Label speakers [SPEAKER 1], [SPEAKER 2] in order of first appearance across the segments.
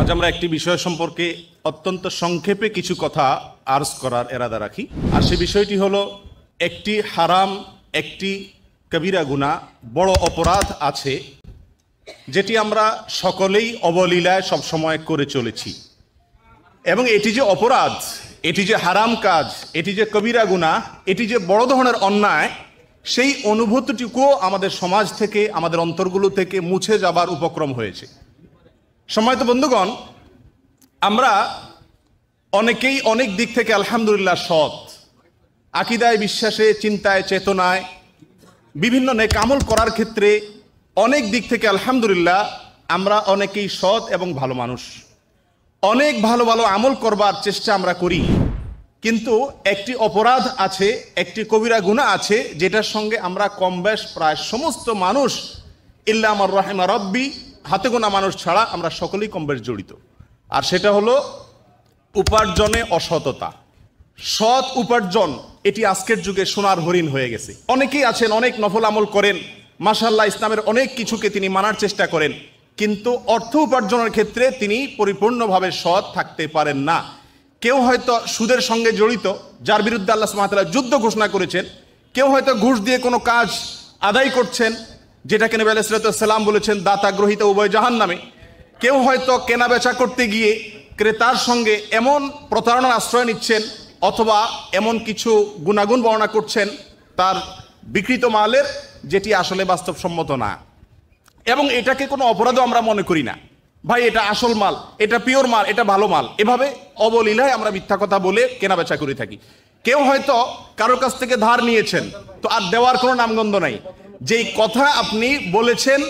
[SPEAKER 1] আজ আমরা একটি বিষয় সম্পর্কে অত্যন্ত সংক্ষেপে কিছু কথা আর্জ করার এরাদা রাখি আর সে বিষয়টি হলো একটি হারাম একটি কবিরা গুণা বড় অপরাধ আছে যেটি আমরা সকলেই অবলীলায় সবসময় করে চলেছি এবং এটি যে অপরাধ এটি যে হারাম কাজ এটি যে কবিরা গুণা এটি যে বড় ধরনের অন্যায় সেই অনুভূতিটুকুও আমাদের সমাজ থেকে আমাদের অন্তরগুলো থেকে মুছে যাবার উপক্রম হয়েছে তো বন্ধুগণ আমরা অনেকেই অনেক দিক থেকে আলহামদুলিল্লাহ সৎ আকিদায় বিশ্বাসে চিন্তায় চেতনায় বিভিন্ন নেক আমল করার ক্ষেত্রে অনেক দিক থেকে আলহামদুলিল্লাহ আমরা অনেকেই সৎ এবং ভালো মানুষ অনেক ভালো ভালো আমল করবার চেষ্টা আমরা করি কিন্তু একটি অপরাধ আছে একটি কবিরা গুণা আছে যেটার সঙ্গে আমরা কম বেশ প্রায় সমস্ত মানুষ ইল্লামর রহেমা রব্বি হাতে গোনা মানুষ ছাড়া আমরা সকলেই কমবেশ জড়িত আর সেটা হলো উপার্জনে অসততা সৎ উপার্জন এটি আজকের যুগে সোনার হরিণ হয়ে গেছে অনেকেই আছেন অনেক নফল আমল করেন মাসাল্লাহ ইসলামের অনেক কিছুকে তিনি মানার চেষ্টা করেন কিন্তু অর্থ উপার্জনের ক্ষেত্রে তিনি পরিপূর্ণভাবে সৎ থাকতে পারেন না কেউ হয়তো সুদের সঙ্গে জড়িত যার বিরুদ্ধে আল্লাহ সুমাতালা যুদ্ধ ঘোষণা করেছেন কেউ হয়তো ঘুষ দিয়ে কোনো কাজ আদায় করছেন যেটাকে নবী আলাইসালাম বলেছেন দাতা গ্রহিত উভয় জাহান নামে কেউ হয়তো কেনা বেচা করতে গিয়ে ক্রেতার সঙ্গে এমন প্রতারণার আশ্রয় নিচ্ছেন অথবা এমন কিছু গুণাগুণ বর্ণনা করছেন তার বিকৃত মালের যেটি আসলে বাস্তবসম্মত না এবং এটাকে কোনো অপরাধও আমরা মনে করি না ভাই এটা আসল মাল এটা পিওর মাল এটা ভালো মাল এভাবে অবলীলায় আমরা মিথ্যা কথা বলে কেনাবেচা করে থাকি কেউ হয়তো কারোর কাছ থেকে ধার নিয়েছেন তো আর দেওয়ার কোনো নামগন্ধ নাই যেই কথা আপনি বলেছেন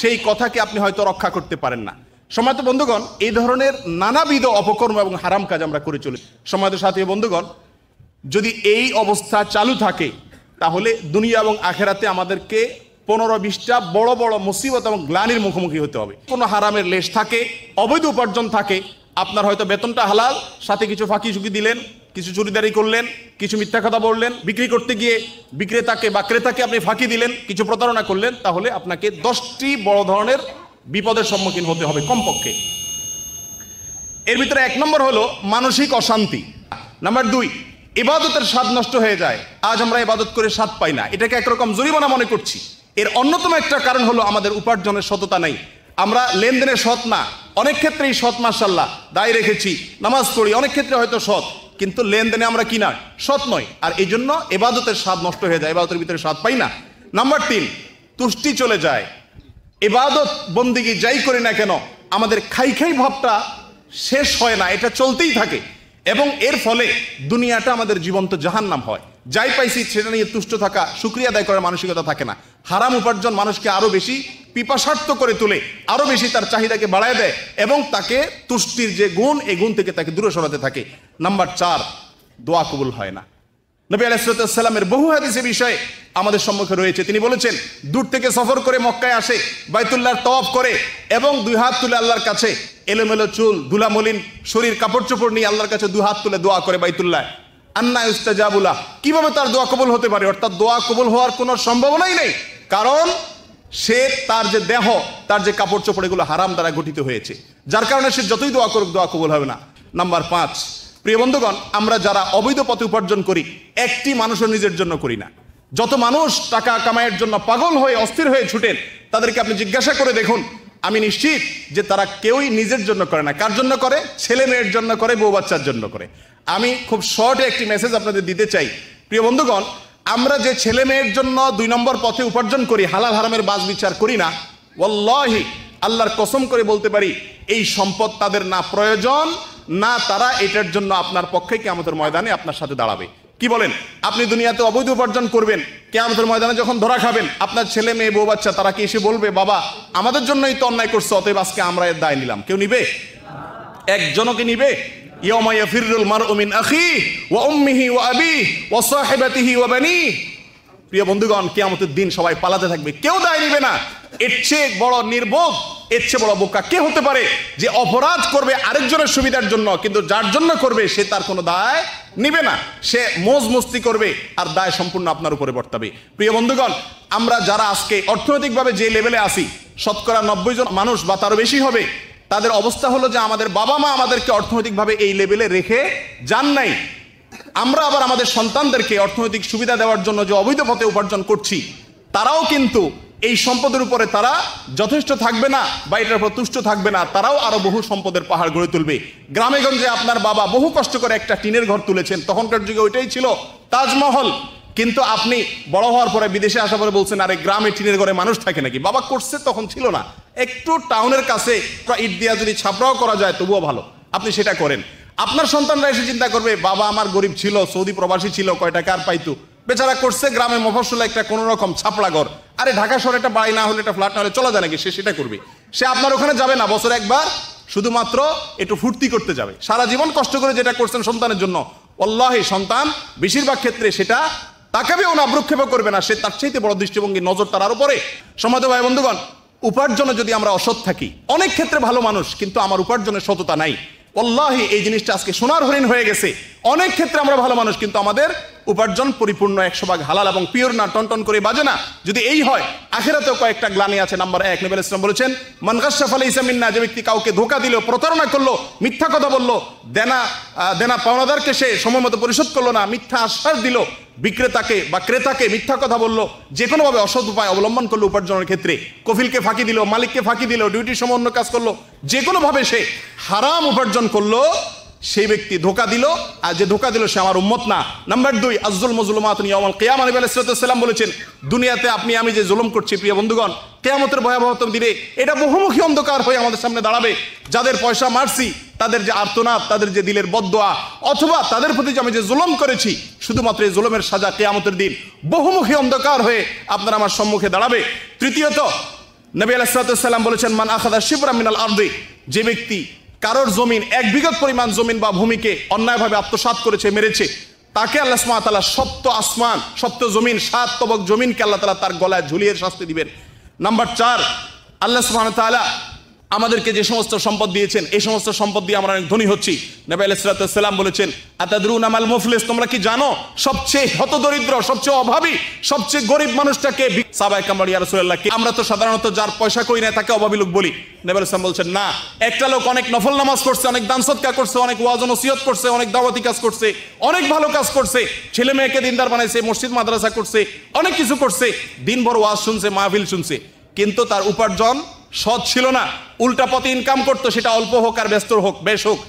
[SPEAKER 1] সেই কথাকে আপনি হয়তো রক্ষা করতে পারেন না সমাজ বন্ধুগণ এই ধরনের নানাবিধ অপকর্ম এবং হারাম কাজ আমরা করে চলি সমাজ সাথী বন্ধুগণ যদি এই অবস্থা চালু থাকে তাহলে দুনিয়া এবং আখেরাতে আমাদেরকে পনেরো বিশটা বড় বড় মুসিবত এবং গ্লানির মুখোমুখি হতে হবে কোনো হারামের লেশ থাকে অবৈধ উপার্জন থাকে আপনার হয়তো বেতনটা হালাল সাথে কিছু ফাঁকি ঝুঁকি দিলেন কিছু চুরিদারি করলেন কিছু মিথ্যা কথা বললেন বিক্রি করতে গিয়ে বিক্রেতাকে বা ক্রেতাকে আপনি ফাঁকি দিলেন কিছু প্রতারণা করলেন তাহলে আপনাকে দশটি বড় ধরনের বিপদের সম্মুখীন হতে হবে কমপক্ষে এর ভিতরে এক নম্বর হলো মানসিক অশান্তি নাম্বার দুই ইবাদতের স্বাদ নষ্ট হয়ে যায় আজ আমরা ইবাদত করে স্বাদ পাই না এটাকে একরকম জরিমানা মনে করছি এর অন্যতম একটা কারণ হলো আমাদের উপার্জনের সততা নাই আমরা লেনদেনে সৎ না অনেক ক্ষেত্রেই সৎ মার্শাল্লাহ দায় রেখেছি নামাজ পড়ি অনেক ক্ষেত্রে হয়তো সৎ কিন্তু লেনদেনে আমরা কি না সৎ নয় আর এই জন্য এবাদতের স্বাদ নষ্ট হয়ে যায় এবাদতের ভিতরে স্বাদ পাই না নাম্বার তিন তুষ্টি চলে যায় এবাদত বন্দিগি যাই করি না কেন আমাদের খাই খাই ভাবটা শেষ হয় না এটা চলতেই থাকে এবং এর ফলে দুনিয়াটা আমাদের জীবন্ত জাহান্নাম হয় যাই পাইছি সেটা নিয়ে তুষ্ট থাকা সুক্রিয়া আদায় করার মানসিকতা থাকে না হারাম উপার্জন মানুষকে আরও বেশি পিপাসার্থ করে তুলে আরও বেশি তার চাহিদাকে বাড়ায় দেয় এবং তাকে তুষ্টির যে গুণ এই গুণ থেকে তাকে দূরে সরাতে থাকে নাম্বার চার দোয়া কবুল হয় না নবী আলাইসালামের বহু হাদিসে বিষয়ে আমাদের সম্মুখে রয়েছে তিনি বলেছেন দূর থেকে সফর করে মক্কায় আসে বাইতুল্লাহর তওয়াফ করে এবং দুই হাত তুলে আল্লাহর কাছে এলোমেলো চুল ধুলামলিন শরীর কাপড় চোপড় নিয়ে আল্লাহর কাছে দু হাত তুলে দোয়া করে বাইতুল্লাহ আন্না ইস্তাজাবুলা কিভাবে তার দোয়া কবুল হতে পারে অর্থাৎ দোয়া কবুল হওয়ার কোনো সম্ভাবনাই নেই কারণ সে তার যে দেহ তার যে কাপড় চোপড় এগুলো হারাম দ্বারা গঠিত হয়েছে যার কারণে সে যতই দোয়া করুক দোয়া কবল হবে না নাম্বার পাঁচ প্রিয় বন্ধুগণ আমরা যারা অবৈধ পথে উপার্জন করি একটি মানুষও নিজের জন্য করি না যত মানুষ টাকা কামাইয়ের জন্য পাগল হয়ে অস্থির হয়ে ছুটেন তাদেরকে আপনি জিজ্ঞাসা করে দেখুন আমি নিশ্চিত যে তারা কেউই নিজের জন্য করে না কার জন্য করে ছেলে মেয়ের জন্য করে বউ বাচ্চার জন্য করে আমি খুব শর্টে একটি মেসেজ আপনাদের দিতে চাই প্রিয় বন্ধুগণ আমরা যে ছেলে মেয়ের জন্য দুই নম্বর পথে উপার্জন করি হালাল হারামের বাজ বিচার করি না ওল্লাহি আল্লাহর কসম করে বলতে পারি এই সম্পদ তাদের না প্রয়োজন না তারা এটার জন্য আপনার পক্ষে কি আমাদের ময়দানে আপনার সাথে দাঁড়াবে কি বলেন আপনি দুনিয়াতে অবৈধ উপার্জন করবেন কে আমাদের ময়দানে যখন ধরা খাবেন আপনার ছেলে মেয়ে বউ বাচ্চা তারা কি এসে বলবে বাবা আমাদের জন্যই তো অন্যায় করছে অতএব আজকে আমরা এর দায় নিলাম কেউ নিবে একজনকে নিবে يوم يفر المرء من أخيه وأمه وأبيه وصاحبته وبنيه প্রিয় বন্ধুগণ কেয়ামতের দিন সবাই পালাতে থাকবে কেউ দায় নিবে না এর চেয়ে বড় নির্বোধ এর চেয়ে বড় বোকা কে হতে পারে যে অপরাধ করবে আরেকজনের সুবিধার জন্য কিন্তু যার জন্য করবে সে তার কোনো দায় নিবে না সে মোজ মস্তি করবে আর দায় সম্পূর্ণ আপনার উপরে বর্তাবে প্রিয় বন্ধুগণ আমরা যারা আজকে অর্থনৈতিকভাবে যে লেভেলে আসি শতকরা নব্বই জন মানুষ বা তারও বেশি হবে তাদের অবস্থা হলো যে আমাদের বাবা মা আমাদেরকে অর্থনৈতিকভাবে এই লেভেলে রেখে যান নাই আমরা আবার আমাদের সন্তানদেরকে অর্থনৈতিক সুবিধা দেওয়ার জন্য যে অবৈধ পথে উপার্জন করছি তারাও কিন্তু এই সম্পদের উপরে তারা যথেষ্ট থাকবে না বা এটার উপর তুষ্ট থাকবে না তারাও আরো বহু সম্পদের পাহাড় গড়ে তুলবে গ্রামেগঞ্জে আপনার বাবা বহু কষ্ট করে একটা টিনের ঘর তুলেছেন তখনকার যুগে ওইটাই ছিল তাজমহল কিন্তু আপনি বড় হওয়ার পরে বিদেশে আসার পরে বলছেন আরে গ্রামে টিনের ঘরে মানুষ থাকে নাকি বাবা করছে তখন ছিল না একটু টাউনের কাছে ইট দিয়া যদি ছাপড়াও করা যায় তবুও ভালো আপনি সেটা করেন আপনার সন্তানরা এসে চিন্তা করবে বাবা আমার গরিব ছিল সৌদি প্রবাসী ছিল কয়টা কার পাইতো বেচারা করছে গ্রামে মফসলে একটা কোনো রকম ছাপড়া ঘর আরে ঢাকা শহরে একটা বাড়ি না হলে একটা ফ্ল্যাট না হলে চলা যায় নাকি সে সেটা করবে সে আপনার ওখানে যাবে না বছর একবার শুধুমাত্র একটু ফুর্তি করতে যাবে সারা জীবন কষ্ট করে যেটা করছেন সন্তানের জন্য অল্লাহে সন্তান বেশিরভাগ ক্ষেত্রে সেটা তাকে না করবে না সে তার চাইতে বড় দৃষ্টিভঙ্গি নজর তার আরো পরে সমাজ ভাই বন্ধুগণ উপার্জনে যদি আমরা অসৎ থাকি অনেক ক্ষেত্রে ভালো মানুষ কিন্তু আমার উপার্জনে সততা নাই অল্লাহ এই জিনিসটা আজকে সোনার হরিণ হয়ে গেছে অনেক ক্ষেত্রে আমরা ভালো মানুষ কিন্তু আমাদের উপার্জন পরিপূর্ণ একশো ভাগ হালাল এবং পিওর না টন করে বাজে না যদি এই হয় আখেরাতেও কয়েকটা গ্লানি আছে নাম্বার এক নবুল ইসলাম বলেছেন মানকাশাফ আলী ইসামিন্না যে ব্যক্তি কাউকে ধোকা দিল প্রতারণা করলো মিথ্যা কথা বললো দেনা দেনা পাওনাদারকে সে সময়মতো পরিশোধ করলো না মিথ্যা আশ্বাস দিল বিক্রেতাকে বা ক্রেতাকে মিথ্যা কথা বলল যে কোনোভাবে অসৎ উপায় অবলম্বন করলো উপার্জনের ক্ষেত্রে কফিলকে ফাঁকি দিল মালিককে ফাঁকি দিল ডিউটির সময় অন্য কাজ করলো যে কোনোভাবে সে হারাম উপার্জন করলো সেই ব্যক্তি ধোকা দিল আর যে ধোকা দিল সে আমার উম্মত না নাম্বার দুই আজুল মজলুমাত কেয়াম আলী আলাইসালাম বলেছেন দুনিয়াতে আপনি আমি যে জুলুম করছি প্রিয় বন্ধুগণ কেয়ামতের ভয়াবহতম দিনে এটা বহুমুখী অন্ধকার হয়ে আমাদের সামনে দাঁড়াবে যাদের পয়সা মারছি তাদের যে আর্তনাদ তাদের যে দিলের বদোয়া অথবা তাদের প্রতি যে আমি যে জুলম করেছি শুধুমাত্র এই জুলমের সাজা কেয়ামতের দিন বহুমুখী অন্ধকার হয়ে আপনারা আমার সম্মুখে দাঁড়াবে তৃতীয়ত নবী আলাহ সাল্লাম বলেছেন মান আখাদা শিবরা মিনাল আর্দি যে ব্যক্তি কারোর জমিন এক বিঘত পরিমাণ জমিন বা ভূমিকে অন্যায়ভাবে আত্মসাত করেছে মেরেছে তাকে আল্লাহ সুমাতালা সপ্ত আসমান সপ্ত জমিন সাত তবক জমিনকে আল্লাহ তালা তার গলায় ঝুলিয়ে শাস্তি দিবেন নাম্বার চার আল্লাহ তালা আমাদেরকে যে সমস্ত সম্পদ দিয়েছেন এই সমস্ত সম্পদ দিয়ে আমরা অনেক ধনী হচ্ছি নবী আলাইসালাম বলেছেন আতাদুন আমাল মুফলিস তোমরা কি জানো সবচেয়ে হত দরিদ্র সবচেয়ে অভাবী সবচেয়ে গরিব মানুষটাকে সাবাই কামড়িয়া রসুল্লাহকে আমরা তো সাধারণত যার পয়সা কই না তাকে অভাবী লোক বলি নবী আলাইসালাম বলছেন না একটা লোক অনেক নফল নামাজ করছে অনেক দান সৎকা করছে অনেক ওয়াজন ওসিয়ত করছে অনেক দাওয়াতি কাজ করছে অনেক ভালো কাজ করছে ছেলে মেয়েকে দিনদার বানাইছে মসজিদ মাদ্রাসা করছে অনেক কিছু করছে দিনভর ওয়াজ শুনছে মাহফিল শুনছে কিন্তু তার উপার্জন সৎ ছিল না উল্টা পথে ইনকাম করতো সেটা অল্প হোক আর ব্যস্ত হোক বেশ হোক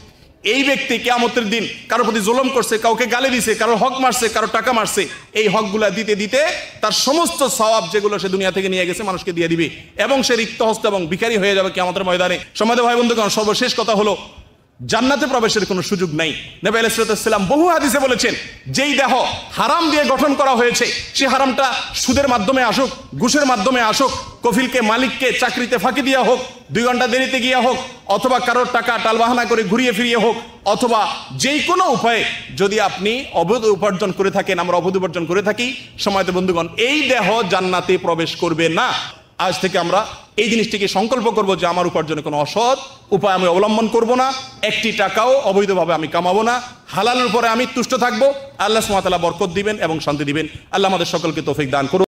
[SPEAKER 1] এই ব্যক্তি কেয়ামতের দিন কারো প্রতি জুলম করছে কাউকে গালি দিছে কারো হক মারছে কারো টাকা মারছে এই হকগুলা দিতে দিতে তার সমস্ত স্বভাব যেগুলো সে দুনিয়া থেকে নিয়ে গেছে মানুষকে দিয়ে দিবে এবং সে রিক্ত হস্ত এবং ভিখারি হয়ে যাবে কেয়ামতের ময়দানে সমাজ ভাই বন্ধুগণ সর্বশেষ কথা হলো জান্নাতে প্রবেশের কোনো সুযোগ নাই নবী আলাইসালাম বহু হাদিসে বলেছেন যেই দেহ হারাম দিয়ে গঠন করা হয়েছে সে হারামটা সুদের মাধ্যমে আসুক ঘুষের মাধ্যমে আসুক কফিলকে মালিককে চাকরিতে ফাঁকি দিয়া হোক দুই ঘন্টা দেরিতে গিয়া হোক অথবা কারোর টাকা টালবাহানা করে ঘুরিয়ে ফিরিয়ে হোক অথবা যেই কোনো উপায়ে যদি আপনি অবৈধ উপার্জন করে থাকেন আমরা অবৈধ উপার্জন করে থাকি সময়তে বন্ধুগণ এই দেহ জান্নাতে প্রবেশ করবে না আজ থেকে আমরা এই জিনিসটিকে সংকল্প করব যে আমার উপার্জনে কোনো অসৎ উপায় আমি অবলম্বন করব না একটি টাকাও অবৈধভাবে আমি কামাবো না হালালের পরে আমি তুষ্ট থাকবো আল্লাহ সুমাতালা বরকত দিবেন এবং শান্তি দিবেন আল্লাহ আমাদের সকলকে তোফিক দান করুন